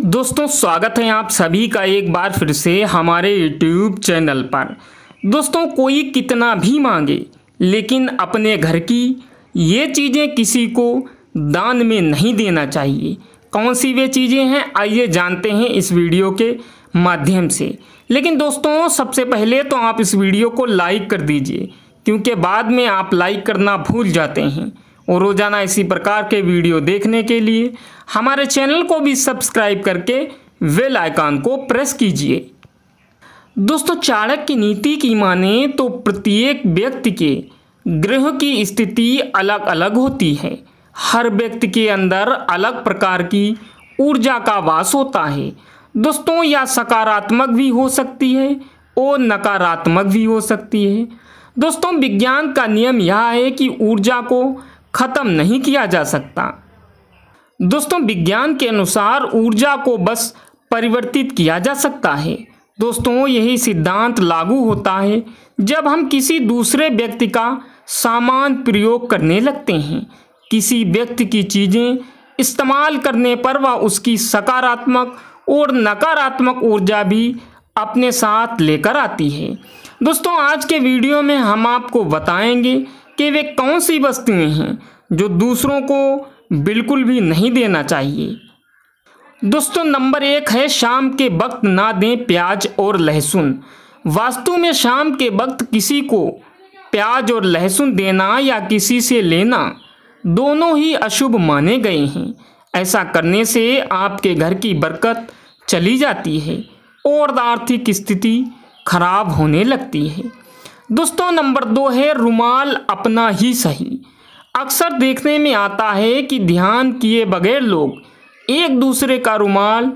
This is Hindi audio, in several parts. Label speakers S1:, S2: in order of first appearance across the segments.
S1: दोस्तों स्वागत है आप सभी का एक बार फिर से हमारे यूट्यूब चैनल पर दोस्तों कोई कितना भी मांगे लेकिन अपने घर की ये चीज़ें किसी को दान में नहीं देना चाहिए कौन सी वे चीज़ें हैं आइए जानते हैं इस वीडियो के माध्यम से लेकिन दोस्तों सबसे पहले तो आप इस वीडियो को लाइक कर दीजिए क्योंकि बाद में आप लाइक करना भूल जाते हैं और रोज़ाना इसी प्रकार के वीडियो देखने के लिए हमारे चैनल को भी सब्सक्राइब करके वेल आइकन को प्रेस कीजिए दोस्तों चाणक्य की नीति की माने तो प्रत्येक व्यक्ति के ग्रह की स्थिति अलग अलग होती है हर व्यक्ति के अंदर अलग प्रकार की ऊर्जा का वास होता है दोस्तों यह सकारात्मक भी हो सकती है और नकारात्मक भी हो सकती है दोस्तों विज्ञान का नियम यह है कि ऊर्जा को ख़त्म नहीं किया जा सकता दोस्तों विज्ञान के अनुसार ऊर्जा को बस परिवर्तित किया जा सकता है दोस्तों यही सिद्धांत लागू होता है जब हम किसी दूसरे व्यक्ति का सामान प्रयोग करने लगते हैं किसी व्यक्ति की चीज़ें इस्तेमाल करने पर वह उसकी सकारात्मक और नकारात्मक ऊर्जा भी अपने साथ लेकर आती है दोस्तों आज के वीडियो में हम आपको बताएंगे कि वे कौन सी वस्तुएं हैं जो दूसरों को बिल्कुल भी नहीं देना चाहिए दोस्तों नंबर एक है शाम के वक्त ना दें प्याज और लहसुन वास्तु में शाम के वक्त किसी को प्याज और लहसुन देना या किसी से लेना दोनों ही अशुभ माने गए हैं ऐसा करने से आपके घर की बरकत चली जाती है और आर्थिक स्थिति खराब होने लगती है दोस्तों नंबर दो है रुमाल अपना ही सही अक्सर देखने में आता है कि ध्यान किए बगैर लोग एक दूसरे का रुमाल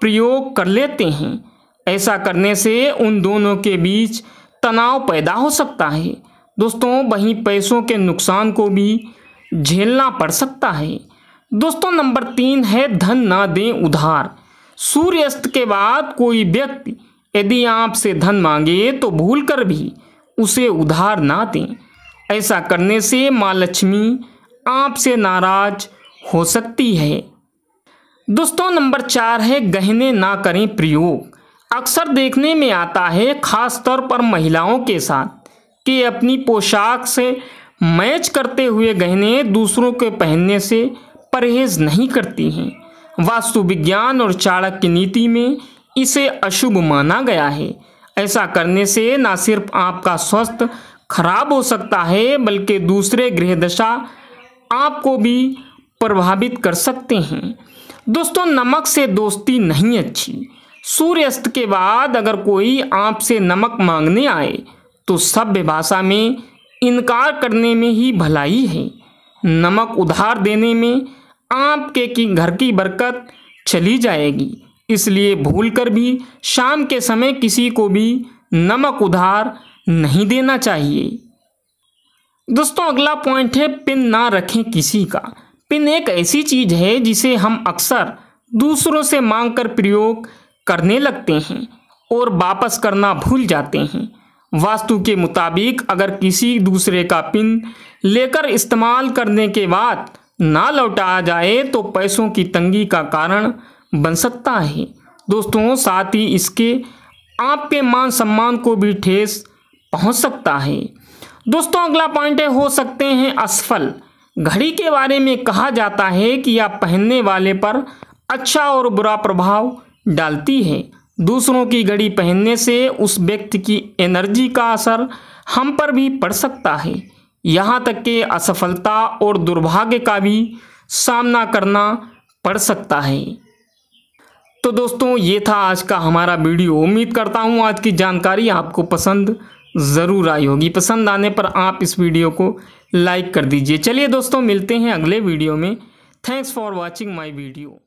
S1: प्रयोग कर लेते हैं ऐसा करने से उन दोनों के बीच तनाव पैदा हो सकता है दोस्तों वहीं पैसों के नुकसान को भी झेलना पड़ सकता है दोस्तों नंबर तीन है धन ना दें उधार सूर्यास्त के बाद कोई व्यक्ति यदि आपसे धन मांगे तो भूल कर भी उसे उधार ना दें ऐसा करने से माँ लक्ष्मी आपसे नाराज हो सकती है दोस्तों नंबर चार है गहने ना करें प्रयोग अक्सर देखने में आता है खास तौर पर महिलाओं के साथ कि अपनी पोशाक से मैच करते हुए गहने दूसरों के पहनने से परहेज नहीं करती हैं वास्तु विज्ञान और चाणक्य नीति में इसे अशुभ माना गया है ऐसा करने से ना सिर्फ आपका स्वास्थ्य खराब हो सकता है बल्कि दूसरे गृह दशा आपको भी प्रभावित कर सकते हैं दोस्तों नमक से दोस्ती नहीं अच्छी सूर्यास्त के बाद अगर कोई आपसे नमक मांगने आए तो सभ्य भाषा में इनकार करने में ही भलाई है नमक उधार देने में आपके की घर की बरकत चली जाएगी इसलिए भूलकर भी शाम के समय किसी को भी नमक उधार नहीं देना चाहिए दोस्तों अगला पॉइंट है पिन ना रखें किसी का पिन एक ऐसी चीज है जिसे हम अक्सर दूसरों से मांगकर प्रयोग करने लगते हैं और वापस करना भूल जाते हैं वास्तु के मुताबिक अगर किसी दूसरे का पिन लेकर इस्तेमाल करने के बाद ना लौटाया जाए तो पैसों की तंगी का कारण बन सकता है दोस्तों साथ ही इसके आपके मान सम्मान को भी ठेस पहुंच सकता है दोस्तों अगला पॉइंट है हो सकते हैं असफल घड़ी के बारे में कहा जाता है कि यह पहनने वाले पर अच्छा और बुरा प्रभाव डालती है दूसरों की घड़ी पहनने से उस व्यक्ति की एनर्जी का असर हम पर भी पड़ सकता है यहाँ तक कि असफलता और दुर्भाग्य का भी सामना करना पड़ सकता है तो दोस्तों ये था आज का हमारा वीडियो उम्मीद करता हूँ आज की जानकारी आपको पसंद ज़रूर आई होगी पसंद आने पर आप इस वीडियो को लाइक कर दीजिए चलिए दोस्तों मिलते हैं अगले वीडियो में thanks for watching my video